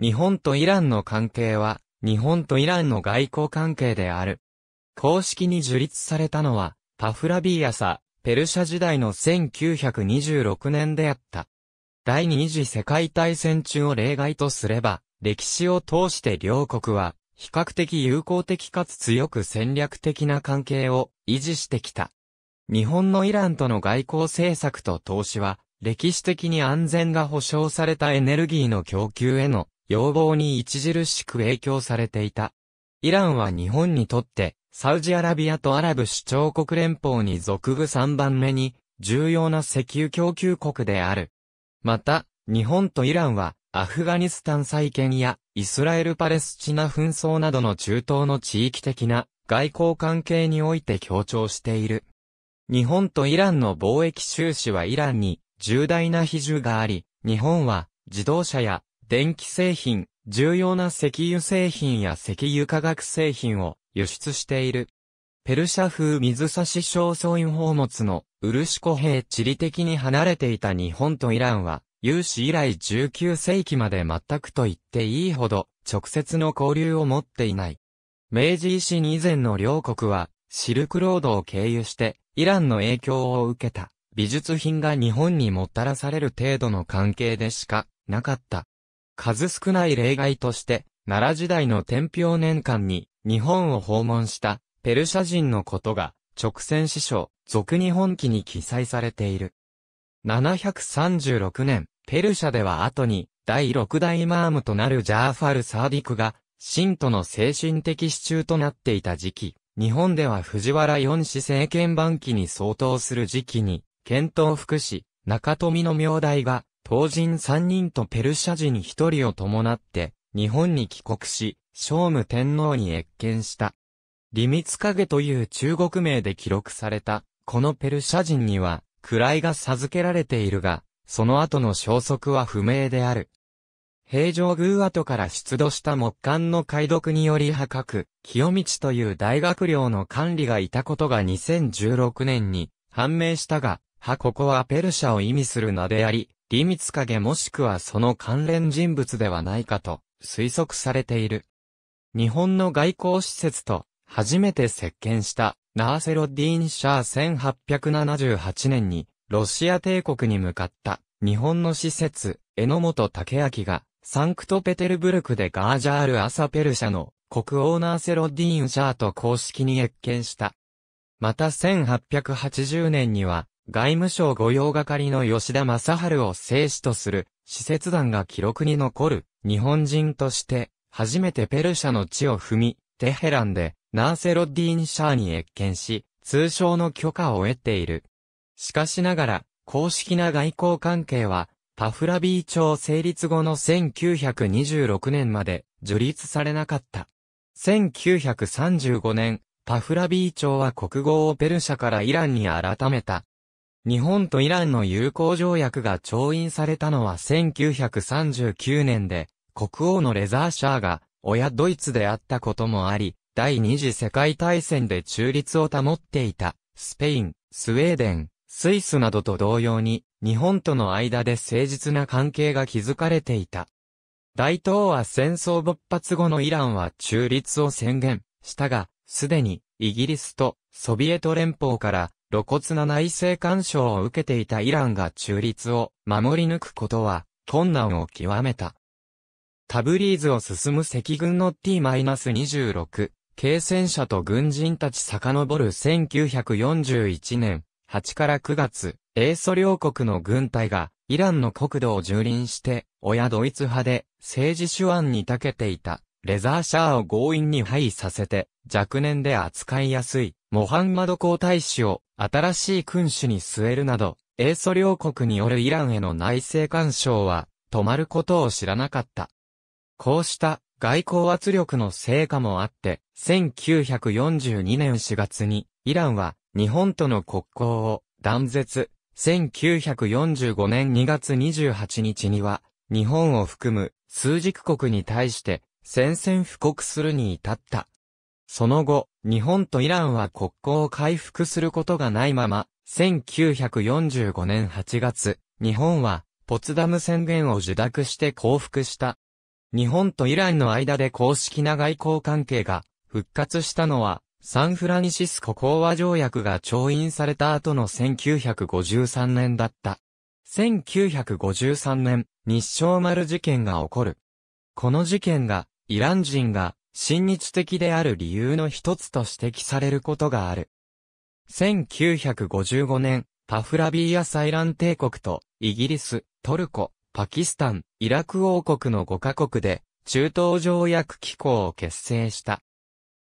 日本とイランの関係は、日本とイランの外交関係である。公式に樹立されたのは、パフラビーアサ、ペルシャ時代の1926年であった。第二次世界大戦中を例外とすれば、歴史を通して両国は、比較的友好的かつ強く戦略的な関係を維持してきた。日本のイランとの外交政策と投資は、歴史的に安全が保障されたエネルギーの供給への要望に著しく影響されていた。イランは日本にとって、サウジアラビアとアラブ首長国連邦に属部3番目に、重要な石油供給国である。また、日本とイランは、アフガニスタン再建や、イスラエル・パレスチナ紛争などの中東の地域的な外交関係において強調している。日本とイランの貿易収支はイランに重大な比重があり、日本は自動車や電気製品、重要な石油製品や石油化学製品を輸出している。ペルシャ風水差し小素院宝物のシコ兵地理的に離れていた日本とイランは、有史以来19世紀まで全くと言っていいほど直接の交流を持っていない。明治維新以前の両国はシルクロードを経由してイランの影響を受けた美術品が日本にもたらされる程度の関係でしかなかった。数少ない例外として、奈良時代の天平年間に日本を訪問したペルシャ人のことが直線師匠、俗日本記に記載されている。736年、ペルシャでは後に第6代イマームとなるジャーファル・サーディクが、信徒の精神的支柱となっていた時期、日本では藤原四子政権晩期に相当する時期に、検討福祉、中富の名代が、当人三人とペルシャ人一人を伴って、日本に帰国し、聖武天皇に謁見した。リミツカゲという中国名で記録された、このペルシャ人には、位が授けられているが、その後の消息は不明である。平城宮跡から出土した木簡の解読により破格、清道という大学寮の管理がいたことが2016年に判明したが、はここはペルシャを意味する名であり、リミツカゲもしくはその関連人物ではないかと推測されている。日本の外交施設と初めて接見したナーセロディーン・シャー1878年にロシア帝国に向かった日本の施設榎本武明がサンクトペテルブルクでガージャール・アサペルシャの国王ナーセロディーン・シャーと公式に謁見した。また1880年には外務省御用係の吉田正治を生死とする、施設団が記録に残る、日本人として、初めてペルシャの地を踏み、テヘランで、ナーセロッディンシャーに越見し、通称の許可を得ている。しかしながら、公式な外交関係は、パフラビー朝成立後の1926年まで樹立されなかった。1935年、パフラビー朝は国語をペルシャからイランに改めた。日本とイランの友好条約が調印されたのは1939年で、国王のレザーシャーが、親ドイツであったこともあり、第二次世界大戦で中立を保っていた、スペイン、スウェーデン、スイスなどと同様に、日本との間で誠実な関係が築かれていた。大東亜戦争勃発後のイランは中立を宣言したが、すでに、イギリスとソビエト連邦から露骨な内政干渉を受けていたイランが中立を守り抜くことは困難を極めた。タブリーズを進む赤軍の T-26、軽戦車と軍人たち遡る1941年8から9月、英ソ両国の軍隊がイランの国土を蹂躙して、親ドイツ派で政治手腕に長けていたレザーシャアを強引に廃させて、若年で扱いやすい、モハンマド皇太子を新しい君主に据えるなど、英祖両国によるイランへの内政干渉は、止まることを知らなかった。こうした外交圧力の成果もあって、1942年4月に、イランは日本との国交を断絶、1945年2月28日には、日本を含む数軸国に対して宣戦布告するに至った。その後、日本とイランは国交を回復することがないまま、1945年8月、日本は、ポツダム宣言を受諾して降伏した。日本とイランの間で公式な外交関係が復活したのは、サンフラニシスコ講和条約が調印された後の1953年だった。1953年、日照丸事件が起こる。この事件が、イラン人が、親日的である理由の一つと指摘されることがある。1955年、パフラビーアサイラン帝国と、イギリス、トルコ、パキスタン、イラク王国の5カ国で、中東条約機構を結成した。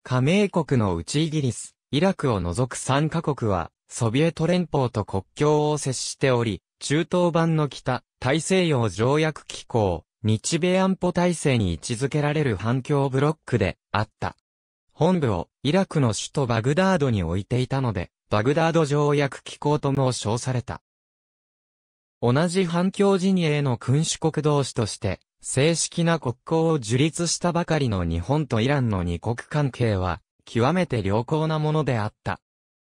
加盟国のうちイギリス、イラクを除く3カ国は、ソビエト連邦と国境を接しており、中東版の北、大西洋条約機構、日米安保体制に位置づけられる反共ブロックであった。本部をイラクの首都バグダードに置いていたので、バグダード条約機構とも称された。同じ反共陣営の君主国同士として、正式な国交を樹立したばかりの日本とイランの二国関係は、極めて良好なものであった。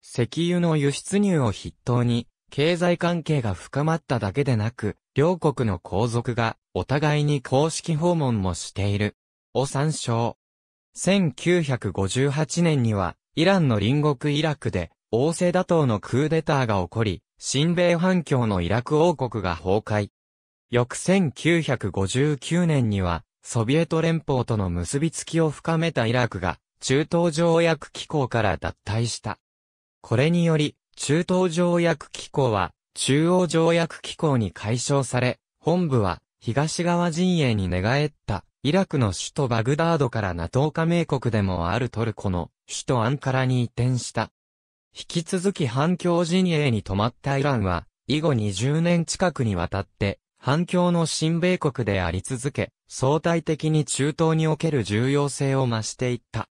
石油の輸出入を筆頭に、経済関係が深まっただけでなく、両国の皇族がお互いに公式訪問もしている。を参照。1958年には、イランの隣国イラクで、王政打倒のクーデターが起こり、新米反響のイラク王国が崩壊。翌1959年には、ソビエト連邦との結びつきを深めたイラクが、中東条約機構から脱退した。これにより、中東条約機構は、中央条約機構に解消され、本部は、東側陣営に寝返った、イラクの首都バグダードから NATO 加盟国でもあるトルコの首都アンカラに移転した。引き続き反共陣営に泊まったイランは、以後20年近くにわたって、反共の新米国であり続け、相対的に中東における重要性を増していった。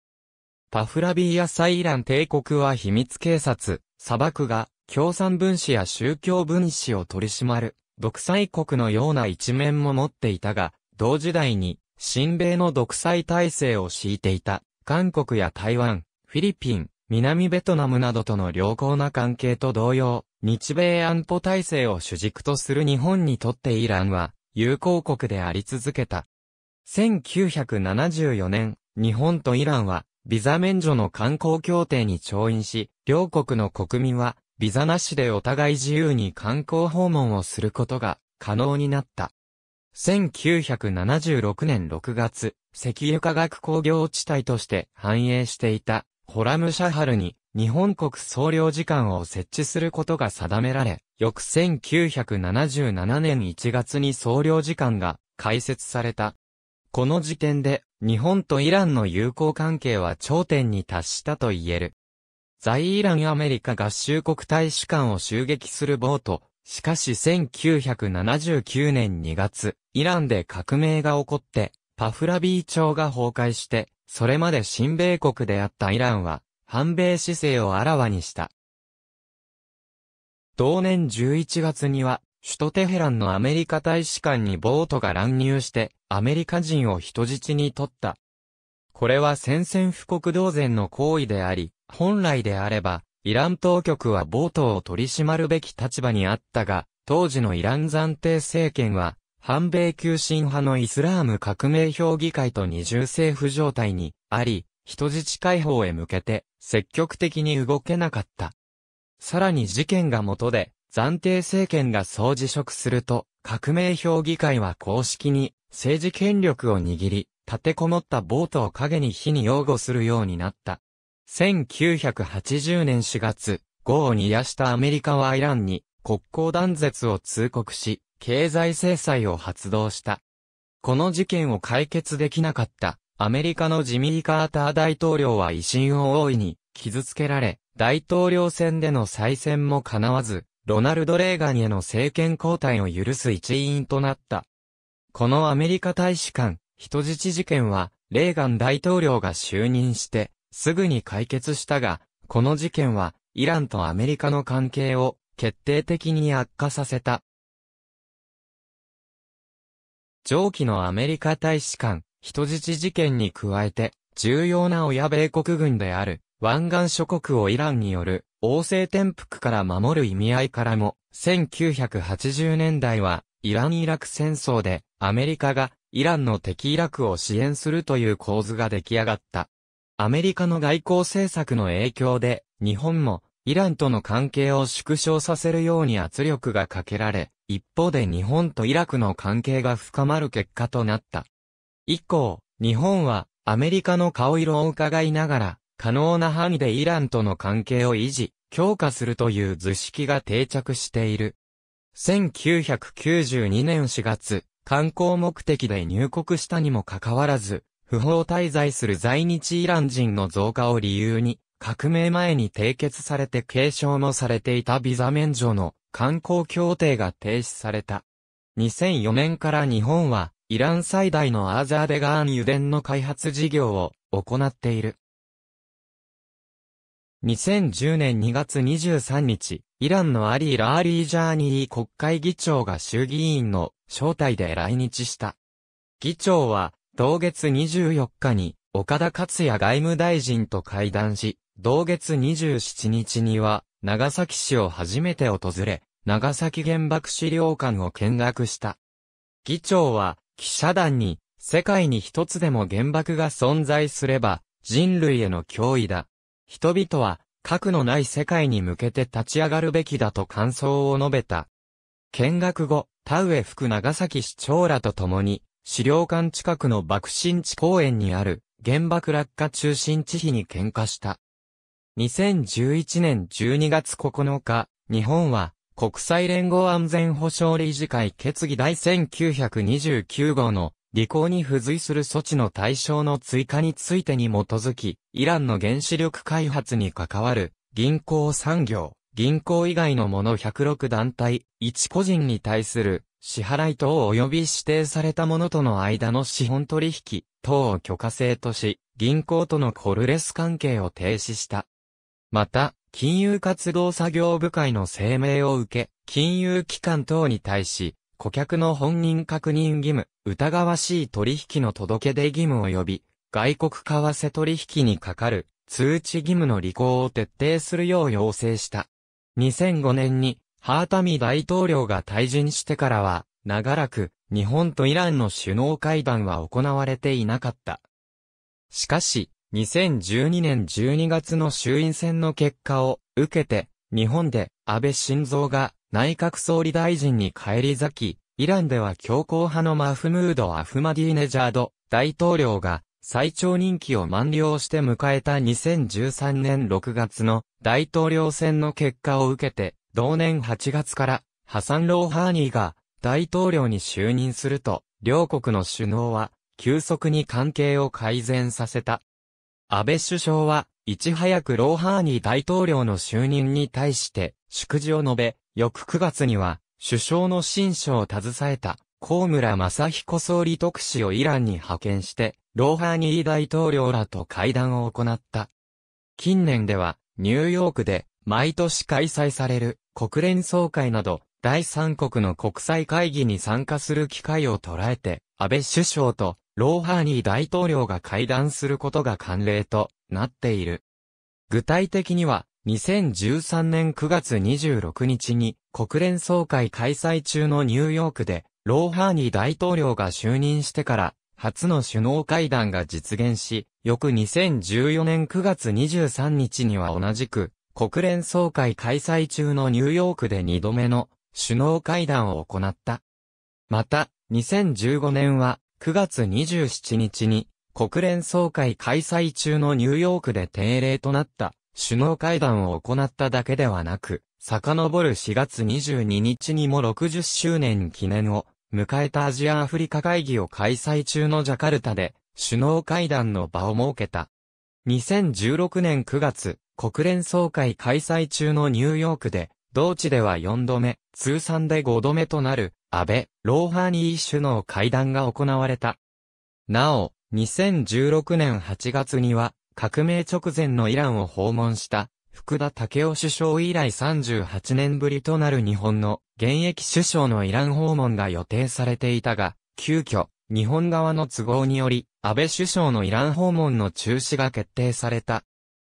パフラビーやサイラン帝国は秘密警察、砂漠が共産分子や宗教分子を取り締まる独裁国のような一面も持っていたが、同時代に新米の独裁体制を敷いていた韓国や台湾、フィリピン、南ベトナムなどとの良好な関係と同様、日米安保体制を主軸とする日本にとってイランは友好国であり続けた。1974年、日本とイランはビザ免除の観光協定に調印し、両国の国民は、ビザなしでお互い自由に観光訪問をすることが可能になった。1976年6月、石油化学工業地帯として繁栄していた、ホラムシャハルに、日本国総領事館を設置することが定められ、翌1977年1月に総領事館が開設された。この時点で、日本とイランの友好関係は頂点に達したと言える。在イランアメリカ合衆国大使館を襲撃するボート、しかし1979年2月、イランで革命が起こって、パフラビー朝が崩壊して、それまで新米国であったイランは、反米姿勢をあらわにした。同年11月には、首都テヘランのアメリカ大使館にボートが乱入して、アメリカ人を人質に取った。これは宣戦布告同然の行為であり、本来であれば、イラン当局はボートを取り締まるべき立場にあったが、当時のイラン暫定政権は、反米急進派のイスラーム革命評議会と二重政府状態にあり、人質解放へ向けて積極的に動けなかった。さらに事件が元で、暫定政権が総辞職すると、革命評議会は公式に政治権力を握り、立てこもったボートを陰に火に擁護するようになった。1980年4月、豪煮癒したアメリカはイランに国交断絶を通告し、経済制裁を発動した。この事件を解決できなかったアメリカのジミー・カーター大統領は威信を大いに傷つけられ、大統領選での再選も叶わず、ロナルド・レーガンへの政権交代を許す一因となった。このアメリカ大使館、人質事件は、レーガン大統領が就任して、すぐに解決したが、この事件は、イランとアメリカの関係を決定的に悪化させた。上記のアメリカ大使館、人質事件に加えて、重要な親米国軍である、湾岸諸国をイランによる王政転覆から守る意味合いからも、1980年代は、イラン・イラク戦争で、アメリカが、イランの敵イラクを支援するという構図が出来上がった。アメリカの外交政策の影響で、日本も、イランとの関係を縮小させるように圧力がかけられ、一方で日本とイラクの関係が深まる結果となった。以降、日本は、アメリカの顔色を伺いながら、可能な範囲でイランとの関係を維持、強化するという図式が定着している。1992年4月、観光目的で入国したにもかかわらず、不法滞在する在日イラン人の増加を理由に、革命前に締結されて継承もされていたビザ免除の観光協定が停止された。2004年から日本は、イラン最大のアーザーデガーン油田の開発事業を行っている。2010年2月23日、イランのアリー・ラーリー・ジャーニー国会議長が衆議院の招待で来日した。議長は、同月24日に、岡田克也外務大臣と会談し、同月27日には、長崎市を初めて訪れ、長崎原爆資料館を見学した。議長は、記者団に、世界に一つでも原爆が存在すれば、人類への脅威だ。人々は、核のない世界に向けて立ち上がるべきだと感想を述べた。見学後、田植福長崎市長らと共に、資料館近くの爆心地公園にある原爆落下中心地碑に喧嘩した。2011年12月9日、日本は国際連合安全保障理事会決議第1929号の履行に付随する措置の対象の追加についてに基づき、イランの原子力開発に関わる、銀行産業、銀行以外のもの106団体、1個人に対する、支払い等及び指定されたものとの間の資本取引等を許可制とし、銀行とのコルレス関係を停止した。また、金融活動作業部会の声明を受け、金融機関等に対し、顧客の本人確認義務、疑わしい取引の届け出義務及び、外国為替取引にかかる通知義務の履行を徹底するよう要請した。2005年に、ハータミ大統領が退陣してからは、長らく、日本とイランの首脳会談は行われていなかった。しかし、2012年12月の衆院選の結果を受けて、日本で安倍晋三が内閣総理大臣に返り咲き、イランでは強硬派のマフムード・アフマディネジャード大統領が最長任期を満了して迎えた2013年6月の大統領選の結果を受けて、同年8月からハサン・ローハーニーが大統領に就任すると、両国の首脳は急速に関係を改善させた。安倍首相は、いち早くローハーニー大統領の就任に対して、祝辞を述べ、翌9月には、首相の親書を携えた、高村正彦総理特使をイランに派遣して、ローハーニー大統領らと会談を行った。近年では、ニューヨークで、毎年開催される、国連総会など、第三国の国際会議に参加する機会を捉えて、安倍首相と、ローハーニー大統領が会談することが慣例となっている。具体的には、2013年9月26日に国連総会開催中のニューヨークでローハーニ大統領が就任してから初の首脳会談が実現し、翌2014年9月23日には同じく国連総会開催中のニューヨークで2度目の首脳会談を行った。また、2015年は9月27日に国連総会開催中のニューヨークで定例となった首脳会談を行っただけではなく、遡る4月22日にも60周年記念を迎えたアジアアフリカ会議を開催中のジャカルタで首脳会談の場を設けた。2016年9月、国連総会開催中のニューヨークで、同地では4度目、通算で5度目となる、安倍、ローハーニー首脳会談が行われた。なお、2016年8月には、革命直前のイランを訪問した福田武雄首相以来38年ぶりとなる日本の現役首相のイラン訪問が予定されていたが、急遽、日本側の都合により、安倍首相のイラン訪問の中止が決定された。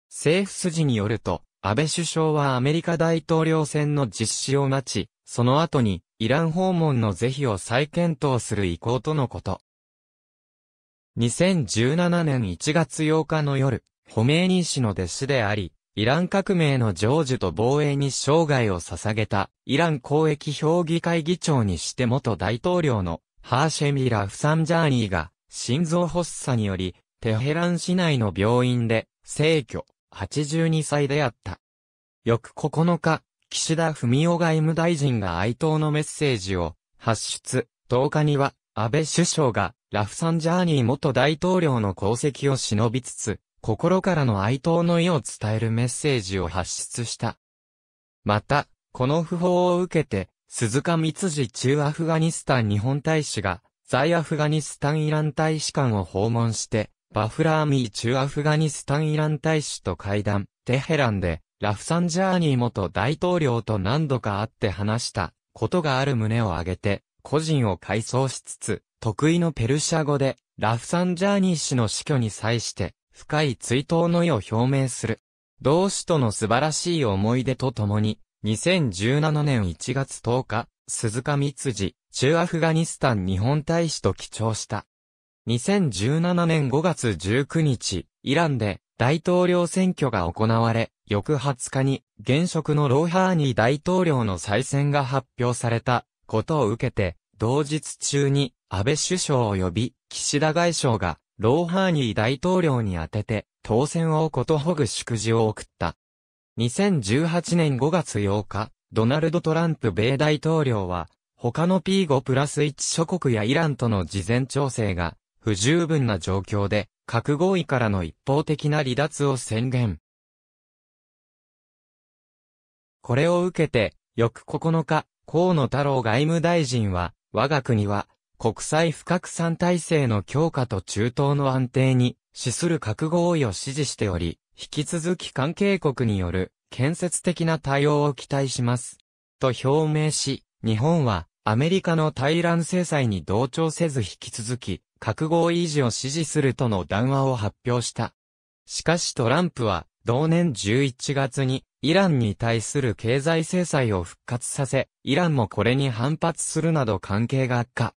政府筋によると、安倍首相はアメリカ大統領選の実施を待ち、その後に、イラン訪問の是非を再検討する意向とのこと。2017年1月8日の夜、ホメーニー氏の弟子であり、イラン革命の成就と防衛に生涯を捧げた、イラン公益評議会議長にして元大統領のハーシェミ・ラフサンジャーニーが、心臓発作により、テヘラン市内の病院で、逝去、82歳であった。翌9日、岸田文雄外務大臣が哀悼のメッセージを発出、10日には、安倍首相が、ラフサンジャーニー元大統領の功績を忍びつつ、心からの哀悼の意を伝えるメッセージを発出した。また、この訃報を受けて、鈴鹿光次中アフガニスタン日本大使が、在アフガニスタンイラン大使館を訪問して、バフラーミー中アフガニスタンイラン大使と会談、テヘランで、ラフサンジャーニー元大統領と何度か会って話したことがある旨を挙げて、個人を改装しつつ、得意のペルシャ語で、ラフサンジャーニー氏の死去に際して、深い追悼の意を表明する。同志との素晴らしい思い出とともに、2017年1月10日、鈴鹿密次、中アフガニスタン日本大使と記帳した。2017年5月19日、イランで大統領選挙が行われ、翌20日に現職のローハーニー大統領の再選が発表されたことを受けて、同日中に安倍首相及び岸田外相がローハーニー大統領に宛てて当選をことほぐ祝辞を送った。2018年5月8日、ドナルド・トランプ米大統領は他の P5 プラス1諸国やイランとの事前調整が不十分な状況で核合意からの一方的な離脱を宣言。これを受けて、翌9日、河野太郎外務大臣は、我が国は、国際不拡散体制の強化と中東の安定に、資する核合意を支持しており、引き続き関係国による、建設的な対応を期待します。と表明し、日本は、アメリカの対乱制裁に同調せず引き続き、核合意維持を支持するとの談話を発表した。しかしトランプは、同年11月に、イランに対する経済制裁を復活させ、イランもこれに反発するなど関係が悪化。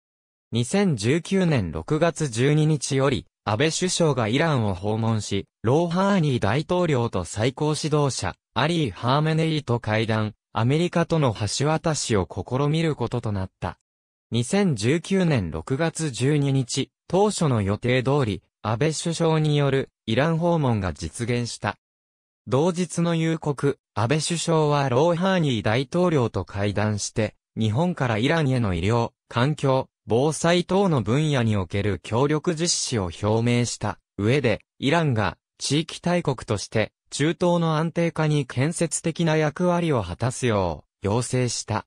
2019年6月12日より、安倍首相がイランを訪問し、ローハーニー大統領と最高指導者、アリー・ハーメネイと会談、アメリカとの橋渡しを試みることとなった。2019年6月12日、当初の予定通り、安倍首相によるイラン訪問が実現した。同日の夕刻、安倍首相はローハーニー大統領と会談して、日本からイランへの医療、環境、防災等の分野における協力実施を表明した上で、イランが地域大国として中東の安定化に建設的な役割を果たすよう要請した。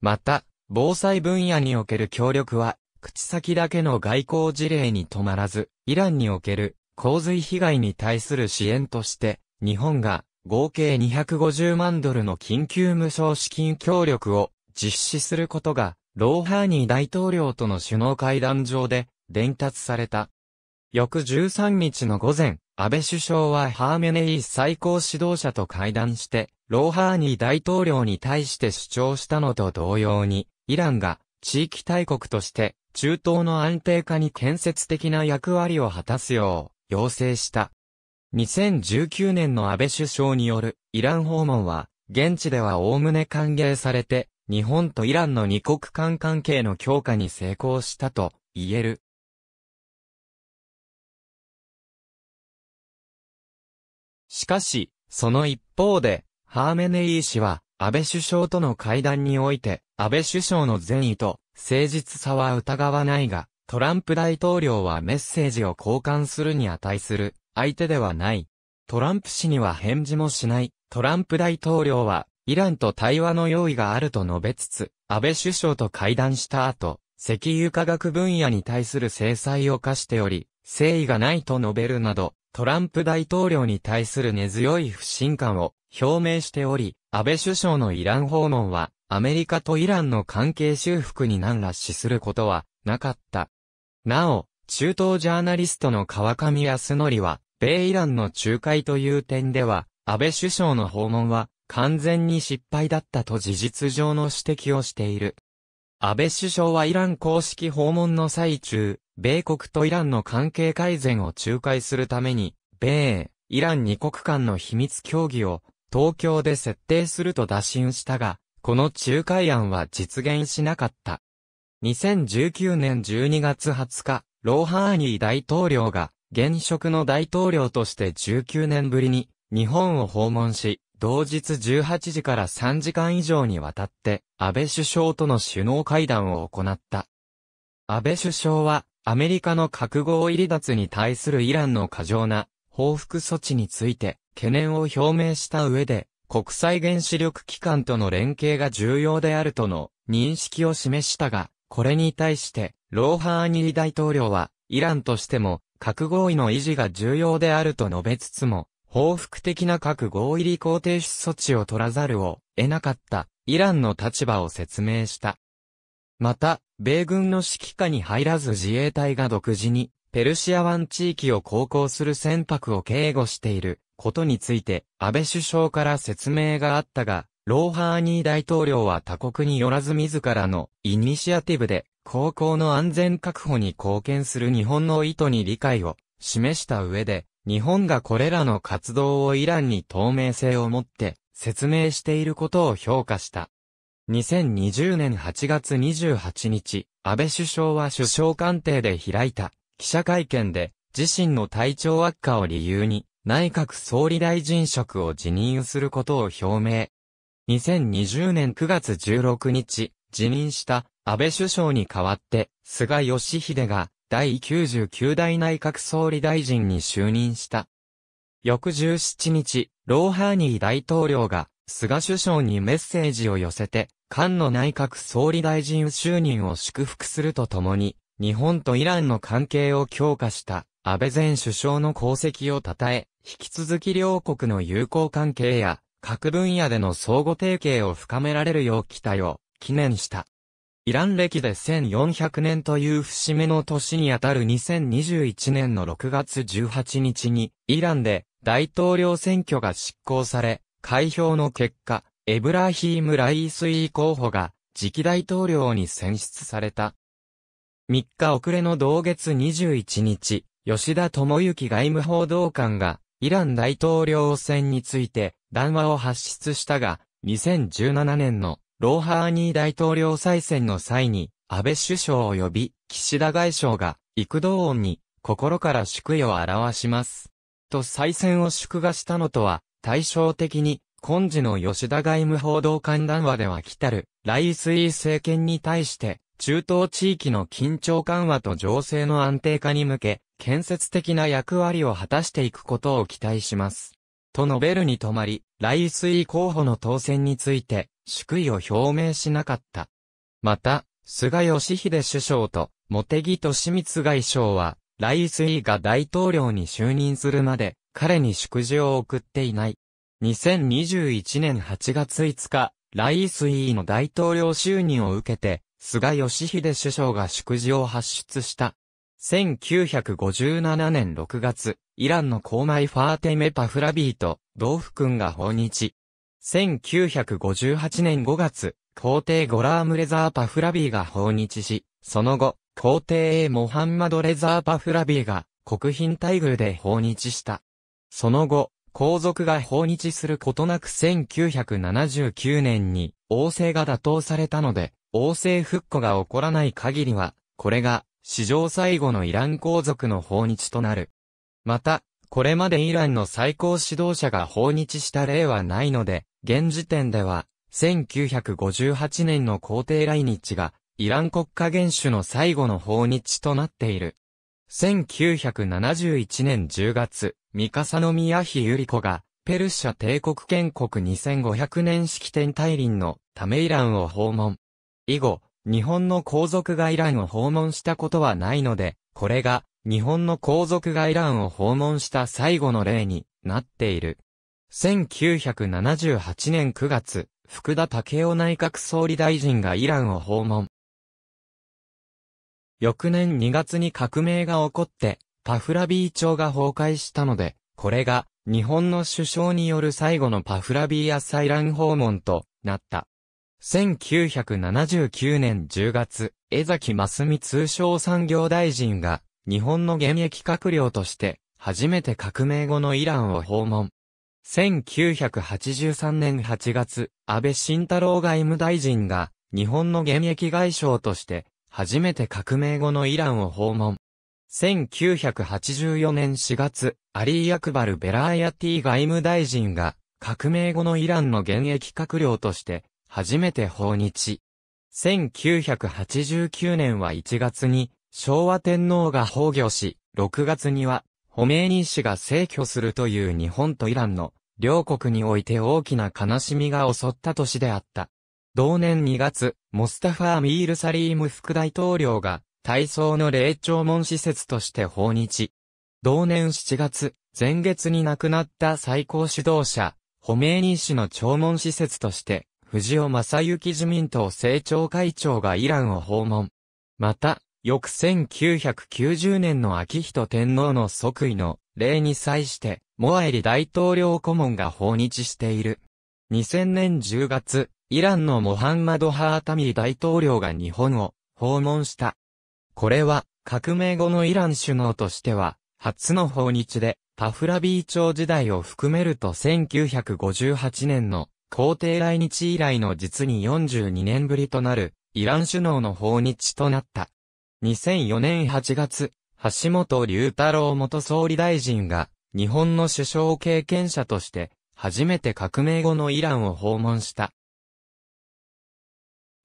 また、防災分野における協力は、口先だけの外交事例に止まらず、イランにおける洪水被害に対する支援として、日本が合計250万ドルの緊急無償資金協力を実施することが、ローハーニー大統領との首脳会談上で伝達された。翌13日の午前、安倍首相はハーメネイ最高指導者と会談して、ローハーニー大統領に対して主張したのと同様に、イランが地域大国として中東の安定化に建設的な役割を果たすよう要請した。2019年の安倍首相によるイラン訪問は、現地ではおおむね歓迎されて、日本とイランの二国間関係の強化に成功したと言える。しかし、その一方で、ハーメネイー氏は、安倍首相との会談において、安倍首相の善意と誠実さは疑わないが、トランプ大統領はメッセージを交換するに値する相手ではない。トランプ氏には返事もしない。トランプ大統領は、イランと対話の用意があると述べつつ、安倍首相と会談した後、石油化学分野に対する制裁を課しており、誠意がないと述べるなど、トランプ大統領に対する根強い不信感を表明しており、安倍首相のイラン訪問は、アメリカとイランの関係修復に難ら死することはなかった。なお、中東ジャーナリストの川上康則は、米イランの仲介という点では、安倍首相の訪問は完全に失敗だったと事実上の指摘をしている。安倍首相はイラン公式訪問の最中、米国とイランの関係改善を仲介するために、米、イラン二国間の秘密協議を東京で設定すると打診したが、この仲介案は実現しなかった。2019年12月20日、ローハーニー大統領が現職の大統領として19年ぶりに日本を訪問し、同日18時から3時間以上にわたって安倍首相との首脳会談を行った。安倍首相はアメリカの核合意離脱に対するイランの過剰な報復措置について懸念を表明した上で国際原子力機関との連携が重要であるとの認識を示したが、これに対してローハーニー大統領はイランとしても核合意の維持が重要であると述べつつも、報復的な核合意履行停止措置を取らざるを得なかったイランの立場を説明した。また、米軍の指揮下に入らず自衛隊が独自にペルシア湾地域を航行する船舶を警護していることについて安倍首相から説明があったが、ローハーニー大統領は他国によらず自らのイニシアティブで高校の安全確保に貢献する日本の意図に理解を示した上で、日本がこれらの活動をイランに透明性を持って説明していることを評価した。2020年8月28日、安倍首相は首相官邸で開いた記者会見で自身の体調悪化を理由に内閣総理大臣職を辞任することを表明。2020年9月16日、辞任した安倍首相に代わって、菅義偉が第99代内閣総理大臣に就任した。翌17日、ローハーニー大統領が菅首相にメッセージを寄せて、菅の内閣総理大臣就任を祝福するとともに、日本とイランの関係を強化した安倍前首相の功績を称え、引き続き両国の友好関係や各分野での相互提携を深められるよう期待を記念した。イラン歴で1400年という節目の年にあたる2021年の6月18日に、イランで大統領選挙が執行され、開票の結果、エブラヒーム・ライースイー候補が次期大統領に選出された。3日遅れの同月21日、吉田智之外務報道官が、イラン大統領選について談話を発出したが、2017年のローハーニー大統領再選の際に、安倍首相及び岸田外相が、幾度音に、心から祝意を表します。と再選を祝賀したのとは、対照的に、今時の吉田外務報道官談話では来たる、来水政権に対して、中東地域の緊張緩和と情勢の安定化に向け、建設的な役割を果たしていくことを期待します。と述べるに止まり、来水候補の当選について、祝意を表明しなかった。また、菅義偉首相と茂木と光外相は、ライスイーが大統領に就任するまで、彼に祝辞を送っていない。2021年8月5日、ライスイーの大統領就任を受けて、菅義偉首相が祝辞を発出した。1957年6月、イランの公米ファーテメ・パフラビーと、同府君が訪日。1958年5月、皇帝ゴラーム・レザー・パフラビーが訪日し、その後、皇帝モハンマド・レザー・パフラビーが国賓待遇で訪日した。その後、皇族が訪日することなく1979年に王政が打倒されたので、王政復古が起こらない限りは、これが史上最後のイラン皇族の訪日となる。また、これまでイランの最高指導者が訪日した例はないので、現時点では、1958年の皇帝来日が、イラン国家元首の最後の訪日となっている。1971年10月、三笠宮妃百合子が、ペルシャ帝国建国2500年式典大輪のためイランを訪問。以後、日本の皇族がイランを訪問したことはないので、これが日本の皇族がイランを訪問した最後の例になっている。1978年9月、福田武雄内閣総理大臣がイランを訪問。翌年2月に革命が起こって、パフラビー朝が崩壊したので、これが日本の首相による最後のパフラビー朝イラン訪問となった。1979年10月、江崎正美通商産業大臣が日本の現役閣僚として初めて革命後のイランを訪問。1983年8月、安倍晋太郎外務大臣が、日本の現役外相として、初めて革命後のイランを訪問。1984年4月、アリー・アクバル・ベラーヤティ外務大臣が、革命後のイランの現役閣僚として、初めて訪日。1989年は1月に、昭和天皇が崩御し、6月にはホメーニー氏が逝去するという日本とイランの両国において大きな悲しみが襲った年であった。同年2月、モスタファー・ミール・サリーム副大統領が、体操の霊長門施設として訪日。同年7月、前月に亡くなった最高指導者、ホメーニー氏の弔問施設として、藤尾正幸自民党政調会長がイランを訪問。また、翌1990年の秋人天皇の即位の例に際して、モアエリ大統領顧問が訪日している。2000年10月、イランのモハンマド・ハータミー大統領が日本を訪問した。これは、革命後のイラン首脳としては、初の訪日で、パフラビー朝時代を含めると1958年の皇帝来日以来の実に42年ぶりとなる、イラン首脳の訪日となった。2004年8月、橋本龍太郎元総理大臣が、日本の首相経験者として、初めて革命後のイランを訪問した。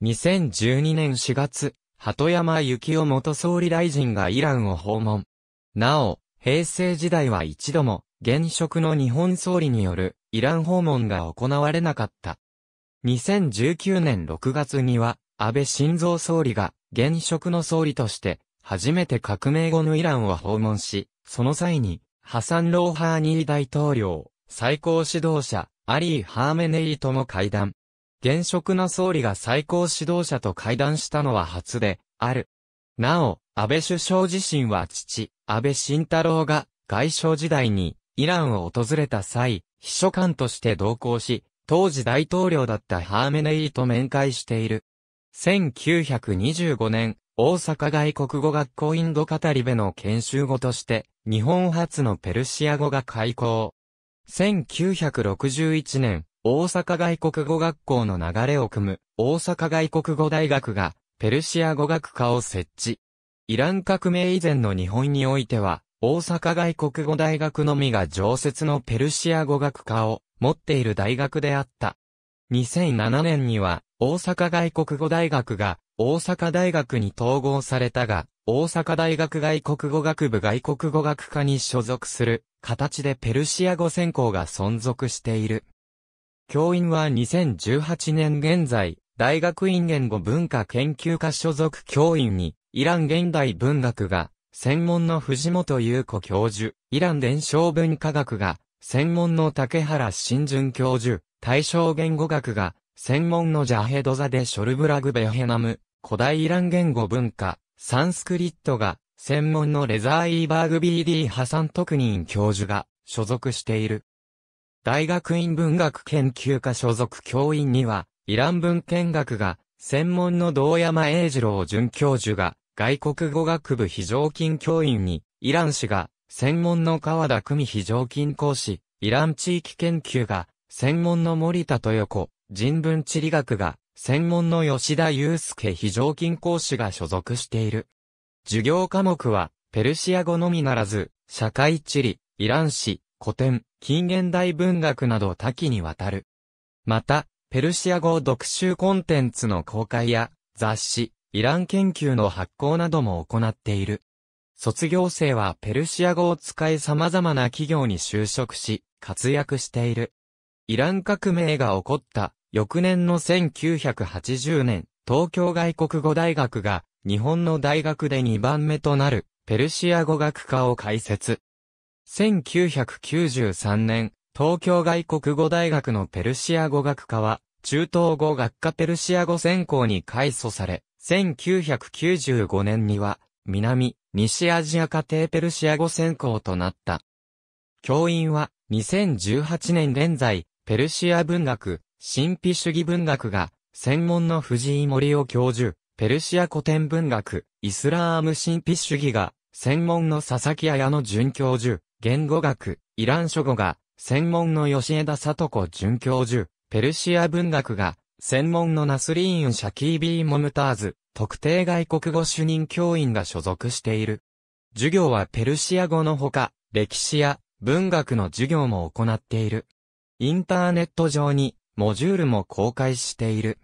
2012年4月、鳩山幸夫元総理大臣がイランを訪問。なお、平成時代は一度も、現職の日本総理によるイラン訪問が行われなかった。2019年6月には、安倍晋三総理が現職の総理として、初めて革命後のイランを訪問し、その際に、ハサン・ローハーニー大統領、最高指導者、アリー・ハーメネイとも会談。現職の総理が最高指導者と会談したのは初で、ある。なお、安倍首相自身は父、安倍晋太郎が外相時代にイランを訪れた際、秘書官として同行し、当時大統領だったハーメネイと面会している。1925年、大阪外国語学校インド語り部の研修語として、日本初のペルシア語が開校。1961年、大阪外国語学校の流れを組む、大阪外国語大学が、ペルシア語学科を設置。イラン革命以前の日本においては、大阪外国語大学のみが常設のペルシア語学科を持っている大学であった。2007年には、大阪外国語大学が、大阪大学に統合されたが、大阪大学外国語学部外国語学科に所属する、形でペルシア語専攻が存続している。教員は2018年現在、大学院言語文化研究科所属教員に、イラン現代文学が、専門の藤本優子教授、イラン伝承文化学が、専門の竹原新淳教授、対象言語学が、専門のジャヘドザでショルブラグベヘナム、古代イラン言語文化、サンスクリットが、専門のレザーイーバーグ BD ハサン特任教授が所属している。大学院文学研究科所属教員には、イラン文献学が、専門の道山英二郎准教授が、外国語学部非常勤教員に、イラン氏が、専門の川田久美非常勤講師、イラン地域研究が、専門の森田豊子、人文地理学が、専門の吉田祐介非常勤講師が所属している。授業科目は、ペルシア語のみならず、社会地理、イラン史、古典、近現代文学など多岐にわたる。また、ペルシア語読集コンテンツの公開や、雑誌、イラン研究の発行なども行っている。卒業生はペルシア語を使い様々な企業に就職し、活躍している。イラン革命が起こった翌年の1980年、東京外国語大学が日本の大学で2番目となるペルシア語学科を開設。1993年、東京外国語大学のペルシア語学科は中東語学科ペルシア語専攻に改組され、1995年には南、西アジア家庭ペルシア語専攻となった。教員は、2018年現在、ペルシア文学、神秘主義文学が、専門の藤井森夫教授、ペルシア古典文学、イスラーム神秘主義が、専門の佐々木彩の准教授、言語学、イラン書語が、専門の吉枝里子准教授、ペルシア文学が、専門のナスリーン・シャキービー・モムターズ、特定外国語主任教員が所属している。授業はペルシア語のほか、歴史や文学の授業も行っている。インターネット上に、モジュールも公開している。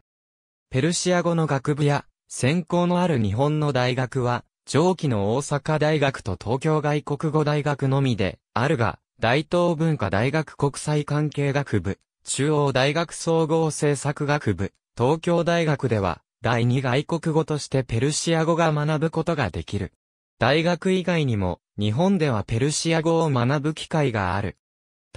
ペルシア語の学部や、専攻のある日本の大学は、上記の大阪大学と東京外国語大学のみで、あるが、大東文化大学国際関係学部、中央大学総合政策学部、東京大学では、第二外国語としてペルシア語が学ぶことができる。大学以外にも、日本ではペルシア語を学ぶ機会がある。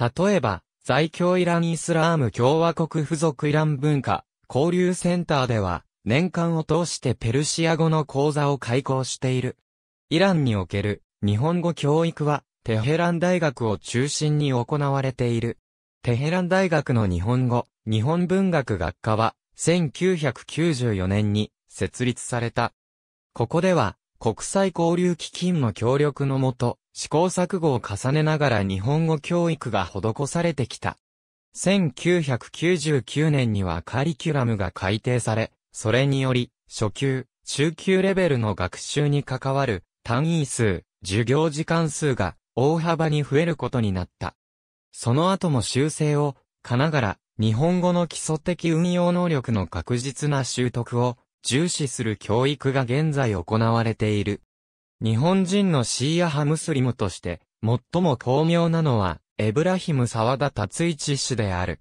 例えば、在京イランイスラーム共和国付属イラン文化交流センターでは、年間を通してペルシア語の講座を開講している。イランにおける日本語教育は、テヘラン大学を中心に行われている。テヘラン大学の日本語、日本文学学科は、1994年に設立された。ここでは、国際交流基金の協力のもと、試行錯誤を重ねながら日本語教育が施されてきた。1999年にはカリキュラムが改定され、それにより、初級、中級レベルの学習に関わる単位数、授業時間数が大幅に増えることになった。その後も修正を、かながら、日本語の基礎的運用能力の確実な習得を重視する教育が現在行われている。日本人のシーア派ムスリムとして最も巧妙なのはエブラヒム沢田達一氏である。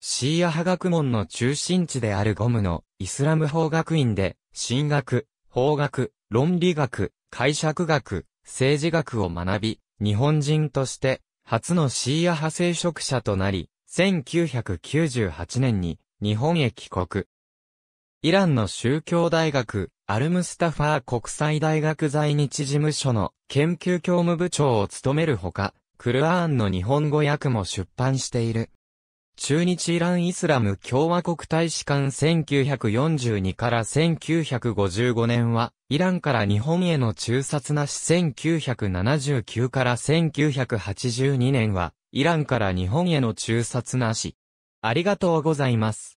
シーア派学問の中心地であるゴムのイスラム法学院で神学、法学、論理学、解釈学、政治学を学び、日本人として初のシーア派聖職者となり、1998年に日本へ帰国。イランの宗教大学、アルムスタファー国際大学在日事務所の研究教務部長を務めるほか、クルアーンの日本語訳も出版している。中日イランイスラム共和国大使館1942から1955年は、イランから日本への中殺なし1979から1982年は、イランから日本への中殺なし。ありがとうございます。